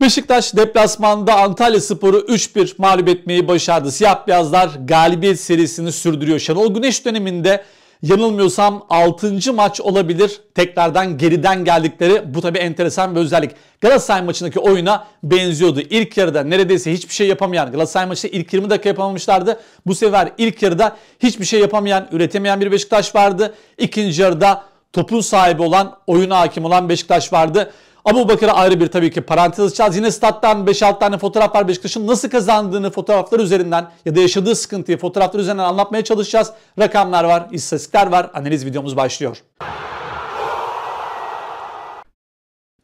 Beşiktaş deplasmanda Antalya Spor'u 3-1 mağlup etmeyi başardı. Siyah beyazlar galibiyet serisini sürdürüyor. Şenol Güneş döneminde yanılmıyorsam 6. maç olabilir. Tekrardan geriden geldikleri bu tabi enteresan bir özellik. Galatasaray maçındaki oyuna benziyordu. İlk yarıda neredeyse hiçbir şey yapamayan Galatasaray maçta ilk 20 dakika yapamamışlardı. Bu sefer ilk yarıda hiçbir şey yapamayan, üretemeyen bir Beşiktaş vardı. İkinci yarıda topun sahibi olan, oyuna hakim olan Beşiktaş vardı. Abu Bakır'a ayrı bir tabii ki parantez açacağız. Yine stat'tan 5-6 tane fotoğraf var. Beşiktaş'ın nasıl kazandığını fotoğraflar üzerinden ya da yaşadığı sıkıntıyı fotoğraflar üzerinden anlatmaya çalışacağız. Rakamlar var, istatistikler var. Analiz videomuz başlıyor.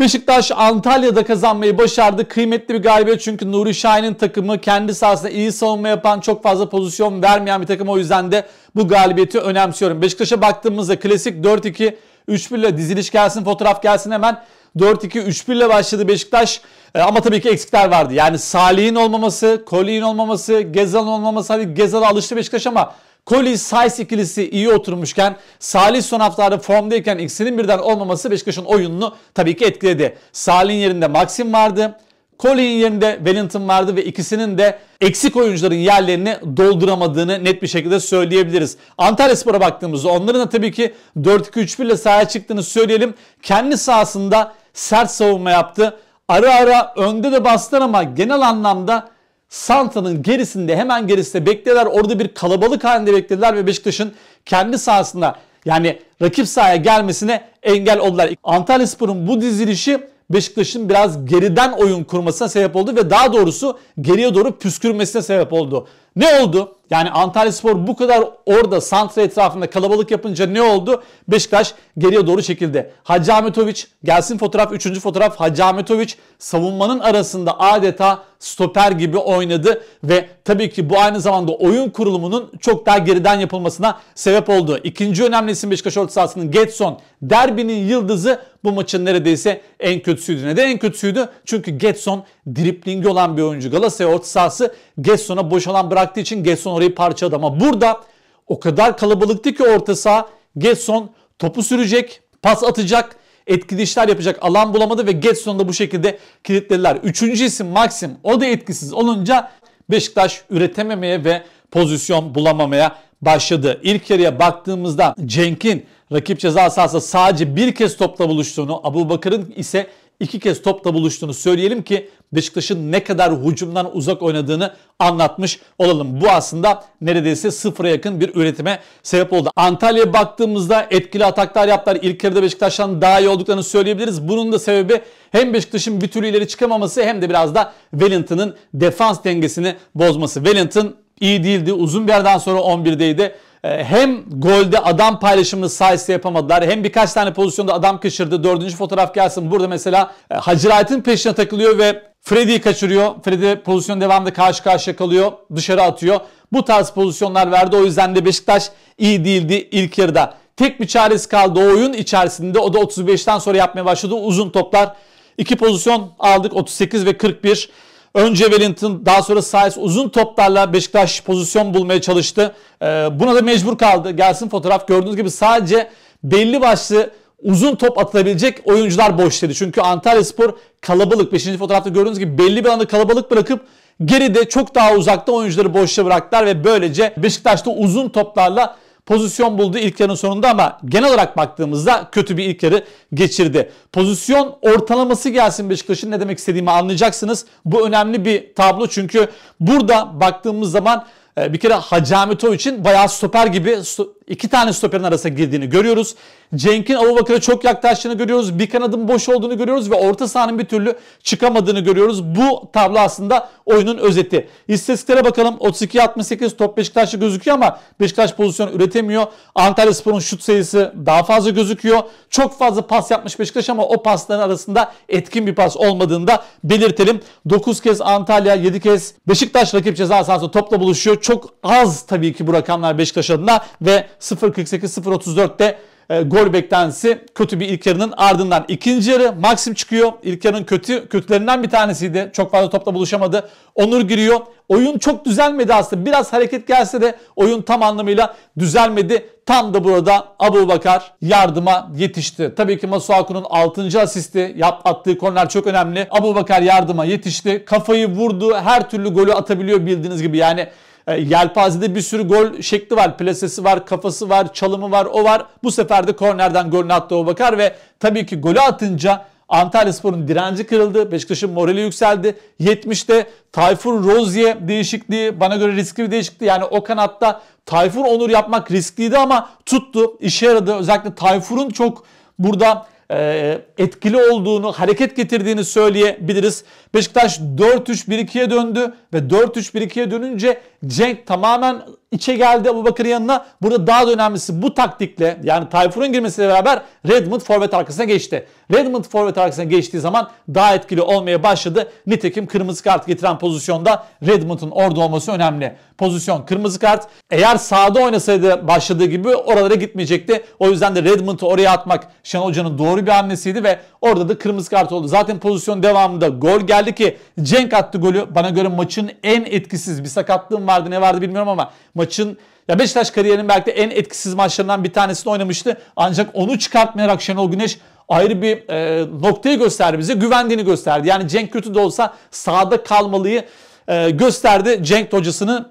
Beşiktaş Antalya'da kazanmayı başardı. Kıymetli bir galibiyet çünkü Nuri Şahin'in takımı kendi sahasında iyi savunma yapan, çok fazla pozisyon vermeyen bir takım. O yüzden de bu galibiyeti önemsiyorum. Beşiktaş'a baktığımızda klasik 4-2 3-1 ile diziliş gelsin, fotoğraf gelsin hemen. 4-2-3-1 ile başladı Beşiktaş. E, ama tabii ki eksikler vardı. Yani Salih'in olmaması, Koli'nin olmaması, Gezal'ın olmaması. Hani Gezal'a alıştı Beşiktaş ama Koli Sais ikilisi iyi oturmuşken Salih son haftalarda formdayken ikisinin birden olmaması Beşiktaş'ın oyununu tabii ki etkiledi. Salih'in yerinde Maxim vardı. Colin'in yerinde Wellington vardı ve ikisinin de eksik oyuncuların yerlerini dolduramadığını net bir şekilde söyleyebiliriz. Antalya Spor'a baktığımızda onların da tabii ki 4-2-3-1 ile sahaya çıktığını söyleyelim. Kendi sahasında sert savunma yaptı. Ara ara önde de bastılar ama genel anlamda Santa'nın gerisinde hemen gerisinde beklediler. Orada bir kalabalık halinde beklediler ve Beşiktaş'ın kendi sahasında yani rakip sahaya gelmesine engel oldular. Antalya Spor'un bu dizilişi Beşiktaş'ın biraz geriden oyun kurmasına sebep oldu ve daha doğrusu geriye doğru püskürmesine sebep oldu. Ne oldu? Yani Antalya Spor bu kadar orada santra etrafında kalabalık yapınca ne oldu? Beşiktaş geriye doğru çekildi. Hacı Ahmetoviç gelsin fotoğraf üçüncü fotoğraf Hacı Ahmetoviç savunmanın arasında adeta stoper gibi oynadı ve tabii ki bu aynı zamanda oyun kurulumunun çok daha geriden yapılmasına sebep oldu. İkinci önemli isim Beşiktaş orta sahasının Getson derbinin yıldızı bu maçın neredeyse en kötüsüydü. Neden en kötüsüydü? Çünkü Getson driplingi olan bir oyuncu. Galatasaray orta sahası Getson'a boş alan bırak bıraktığı için Getson orayı parçaladı. Ama burada o kadar kalabalıktı ki orta saha Getson topu sürecek, pas atacak, etkili işler yapacak alan bulamadı ve Gerson da bu şekilde kilitlediler. Üçüncü isim Maxim o da etkisiz olunca Beşiktaş üretememeye ve pozisyon bulamamaya başladı. İlk yarıya baktığımızda Cenk'in rakip ceza sahası sadece bir kez topla buluştuğunu, Abu Bakır'ın ise iki kez topla buluştuğunu söyleyelim ki Beşiktaş'ın ne kadar hücumdan uzak oynadığını anlatmış olalım. Bu aslında neredeyse sıfıra yakın bir üretime sebep oldu. Antalya'ya baktığımızda etkili ataklar yaptılar. İlk yarıda Beşiktaş'tan daha iyi olduklarını söyleyebiliriz. Bunun da sebebi hem Beşiktaş'ın bir türlü ileri çıkamaması hem de biraz da Wellington'ın defans dengesini bozması. Wellington iyi değildi. Uzun bir yerden sonra 11'deydi. Ee, hem golde adam paylaşımını sayesinde yapamadılar. Hem birkaç tane pozisyonda adam kaçırdı. Dördüncü fotoğraf gelsin. Burada mesela e, Hacı peşine takılıyor ve Freddy'yi kaçırıyor. Freddy pozisyon devamlı karşı karşıya kalıyor. Dışarı atıyor. Bu tarz pozisyonlar verdi. O yüzden de Beşiktaş iyi değildi ilk yarıda. Tek bir çaresi kaldı o oyun içerisinde. O da 35'ten sonra yapmaya başladı. Uzun toplar. İki pozisyon aldık 38 ve 41. Önce Wellington daha sonra Saiz uzun toplarla Beşiktaş pozisyon bulmaya çalıştı. Ee, buna da mecbur kaldı. Gelsin fotoğraf gördüğünüz gibi sadece belli başlı uzun top atılabilecek oyuncular boş dedi. Çünkü Antalya Spor kalabalık. 5. fotoğrafta gördüğünüz gibi belli bir anda kalabalık bırakıp geride çok daha uzakta oyuncuları boşta bıraktılar ve böylece Beşiktaş'ta uzun toplarla pozisyon buldu ilk yarının sonunda ama genel olarak baktığımızda kötü bir ilk yarı geçirdi. Pozisyon ortalaması gelsin Beşiktaş'ın ne demek istediğimi anlayacaksınız. Bu önemli bir tablo çünkü burada baktığımız zaman e, bir kere Hacı Ahmet için bayağı stoper gibi iki tane stoperin arasına girdiğini görüyoruz. Cenk'in Abubakır'a çok yaklaştığını görüyoruz. Bir kanadın boş olduğunu görüyoruz ve orta sahanın bir türlü çıkamadığını görüyoruz. Bu tablo aslında oyunun özeti. İstatistiklere bakalım. 32-68 top Beşiktaş'ta gözüküyor ama Beşiktaş pozisyon üretemiyor. Antalya Spor'un şut sayısı daha fazla gözüküyor. Çok fazla pas yapmış Beşiktaş ama o pasların arasında etkin bir pas olmadığını da belirtelim. 9 kez Antalya, 7 kez Beşiktaş rakip ceza sahası topla buluşuyor. Çok az tabii ki bu rakamlar Beşiktaş adına ve 0.48-0.34'te e, gol beklentisi kötü bir ilk yarının ardından. ikinci yarı Maxim çıkıyor. İlk yarının kötü kötülerinden bir tanesiydi. Çok fazla topla buluşamadı. Onur giriyor. Oyun çok düzelmedi aslında. Biraz hareket gelse de oyun tam anlamıyla düzelmedi. Tam da burada Abu Bakar yardıma yetişti. Tabii ki Masuaku'nun 6. asisti yap, attığı konular çok önemli. Abu Bakar yardıma yetişti. Kafayı vurdu. Her türlü golü atabiliyor bildiğiniz gibi. Yani e, yelpazede bir sürü gol şekli var. Plasesi var, kafası var, çalımı var, o var. Bu sefer de kornerden golünü attı o bakar ve tabii ki golü atınca Antalya Spor'un direnci kırıldı. Beşiktaş'ın morali yükseldi. 70'te Tayfur Rozier değişikliği bana göre riskli bir değişikti. Yani o kanatta Tayfur Onur yapmak riskliydi ama tuttu. İşe yaradı. Özellikle Tayfur'un çok burada e, etkili olduğunu, hareket getirdiğini söyleyebiliriz. Beşiktaş 4-3-1-2'ye döndü ve 4-3-1-2'ye dönünce Cenk tamamen içe geldi Abu Bakır'ın yanına. Burada daha da önemlisi bu taktikle yani Tayfun'un girmesiyle beraber Redmond forvet arkasına geçti. Redmond forvet arkasına geçtiği zaman daha etkili olmaya başladı. Nitekim kırmızı kart getiren pozisyonda Redmond'un orada olması önemli. Pozisyon kırmızı kart. Eğer sağda oynasaydı başladığı gibi oralara gitmeyecekti. O yüzden de Redmond'u oraya atmak Şenol Hoca'nın doğru bir hamlesiydi ve orada da kırmızı kart oldu. Zaten pozisyon devamında gol geldi ki Cenk attı golü. Bana göre maçın en etkisiz bir sakatlığım vardı ne vardı bilmiyorum ama maçın ya Beşiktaş kariyerinin belki de en etkisiz maçlarından bir tanesini oynamıştı. Ancak onu çıkartmayarak Şenol Güneş ayrı bir e, noktayı gösterdi bize. Güvendiğini gösterdi. Yani Cenk kötü de olsa sahada kalmalıyı e, gösterdi. Cenk hocasını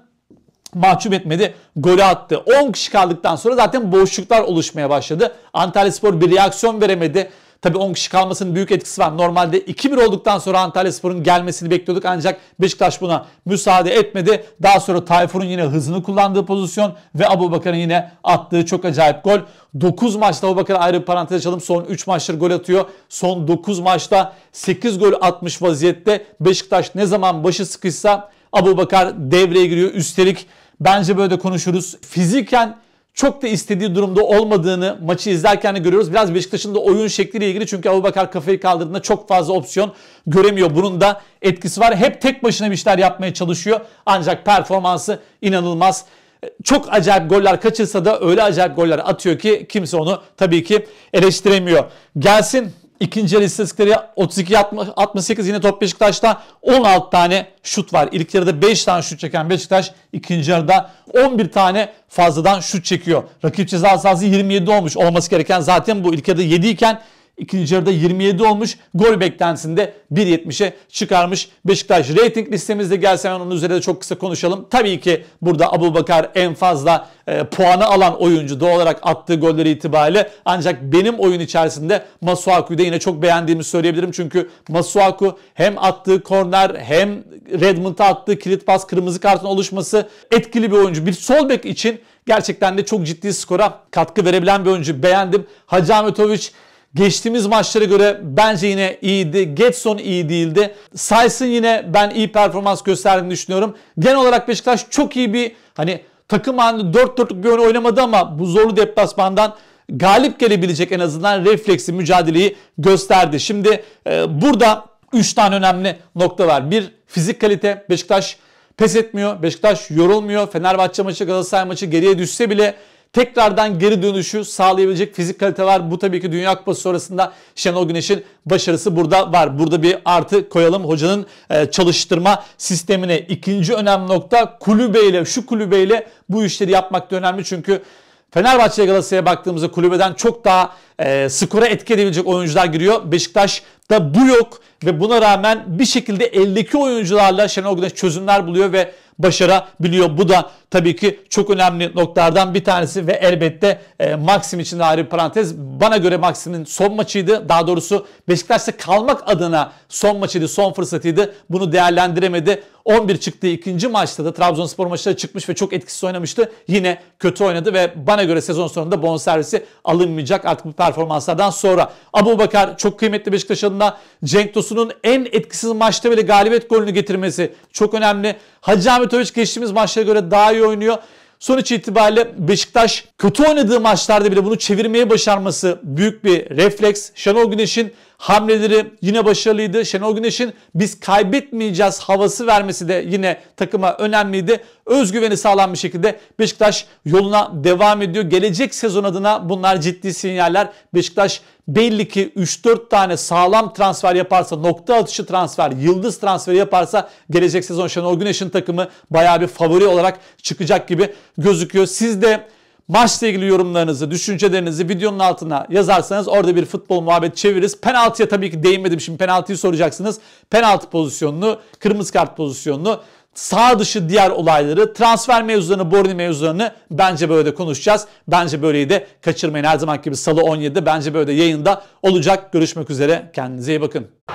mahcup etmedi. Golü attı. 10 kişi kaldıktan sonra zaten boşluklar oluşmaya başladı. Antalya Spor bir reaksiyon veremedi. Tabi 10 kişi kalmasının büyük etkisi var. Normalde 2-1 olduktan sonra Antalya Spor'un gelmesini bekliyorduk ancak Beşiktaş buna müsaade etmedi. Daha sonra Tayfun'un yine hızını kullandığı pozisyon ve Abu Bakar'ın yine attığı çok acayip gol. 9 maçta Abu Bakar ayrı bir parantez açalım. Son 3 maçtır gol atıyor. Son 9 maçta 8 gol atmış vaziyette. Beşiktaş ne zaman başı sıkışsa Abu Bakar devreye giriyor. Üstelik bence böyle de konuşuruz. Fiziken çok da istediği durumda olmadığını maçı izlerken de görüyoruz. Biraz Beşiktaş'ın da oyun şekliyle ilgili çünkü Abubakar kafayı kaldırdığında çok fazla opsiyon göremiyor. Bunun da etkisi var. Hep tek başına bir şeyler yapmaya çalışıyor. Ancak performansı inanılmaz. Çok acayip goller kaçırsa da öyle acayip goller atıyor ki kimse onu tabii ki eleştiremiyor. Gelsin İkinci yarı istatistikleri 32 68 yine top Beşiktaş'ta 16 tane şut var. İlk yarıda 5 tane şut çeken Beşiktaş ikinci yarıda 11 tane fazladan şut çekiyor. Rakip ceza sahası 27 olmuş olması gereken zaten bu ilk yarıda 7 iken İkinci yarıda 27 olmuş. Gol beklentisinde 1.70'e çıkarmış Beşiktaş. Rating listemizde gelse hemen onun üzerinde çok kısa konuşalım. Tabii ki burada Abu Bakar en fazla e, puanı alan oyuncu doğal olarak attığı golleri itibariyle. Ancak benim oyun içerisinde Masuaku'yu da yine çok beğendiğimi söyleyebilirim. Çünkü Masuaku hem attığı korner hem Redmond'a attığı kilit pas kırmızı kartın oluşması etkili bir oyuncu. Bir sol bek için gerçekten de çok ciddi skora katkı verebilen bir oyuncu. Beğendim. Hacı Ahmetoviç Geçtiğimiz maçlara göre bence yine iyiydi. Getson iyi değildi. Sayson yine ben iyi performans gösterdiğini düşünüyorum. Genel olarak Beşiktaş çok iyi bir hani takım halinde 4-4'lük bir oyun oynamadı ama bu zorlu deplasmandan galip gelebilecek en azından refleksi mücadeleyi gösterdi. Şimdi e, burada 3 tane önemli nokta var. Bir fizik kalite Beşiktaş pes etmiyor. Beşiktaş yorulmuyor. Fenerbahçe maçı Galatasaray maçı geriye düşse bile tekrardan geri dönüşü sağlayabilecek fizik kalite var. Bu tabii ki Dünya Kupası sonrasında Şenol Güneş'in başarısı burada var. Burada bir artı koyalım hocanın e, çalıştırma sistemine. İkinci önemli nokta kulübeyle şu kulübeyle bu işleri yapmak da önemli. Çünkü Fenerbahçe Galatasaray'a baktığımızda kulübeden çok daha e, skora etki edebilecek oyuncular giriyor. Beşiktaş'ta bu yok ve buna rağmen bir şekilde eldeki oyuncularla Şenol Güneş çözümler buluyor ve başarabiliyor. Bu da tabii ki çok önemli noktalardan bir tanesi ve elbette e, Maxim için de ayrı bir parantez. Bana göre Maxim'in son maçıydı. Daha doğrusu Beşiktaş'ta kalmak adına son maçıydı, son fırsatıydı. Bunu değerlendiremedi. 11 çıktığı ikinci maçta da Trabzonspor maçında çıkmış ve çok etkisiz oynamıştı. Yine kötü oynadı ve bana göre sezon sonunda bonservisi alınmayacak artık bu performanslardan sonra. Abu Bakar çok kıymetli Beşiktaş adına Cenk Tosun'un en etkisiz maçta bile galibiyet golünü getirmesi çok önemli. Hacı Ahmet geçtiğimiz maçlara göre daha iyi iyi oynuyor. Sonuç itibariyle Beşiktaş kötü oynadığı maçlarda bile bunu çevirmeye başarması büyük bir refleks. Şenol Güneş'in Hamleleri yine başarılıydı. Şenol Güneş'in biz kaybetmeyeceğiz havası vermesi de yine takıma önemliydi. Özgüveni sağlam bir şekilde Beşiktaş yoluna devam ediyor. Gelecek sezon adına bunlar ciddi sinyaller. Beşiktaş belli ki 3-4 tane sağlam transfer yaparsa, nokta atışı transfer, yıldız transferi yaparsa gelecek sezon Şenol Güneş'in takımı bayağı bir favori olarak çıkacak gibi gözüküyor. Siz de Maçla ilgili yorumlarınızı, düşüncelerinizi videonun altına yazarsanız orada bir futbol muhabbet çeviririz. Penaltıya tabii ki değinmedim. Şimdi penaltıyı soracaksınız. Penaltı pozisyonunu, kırmızı kart pozisyonunu, sağ dışı diğer olayları, transfer mevzularını, Borini mevzularını bence böyle de konuşacağız. Bence böyleyi de kaçırmayın. Her zaman gibi salı 17'de bence böyle de yayında olacak. Görüşmek üzere. Kendinize iyi bakın.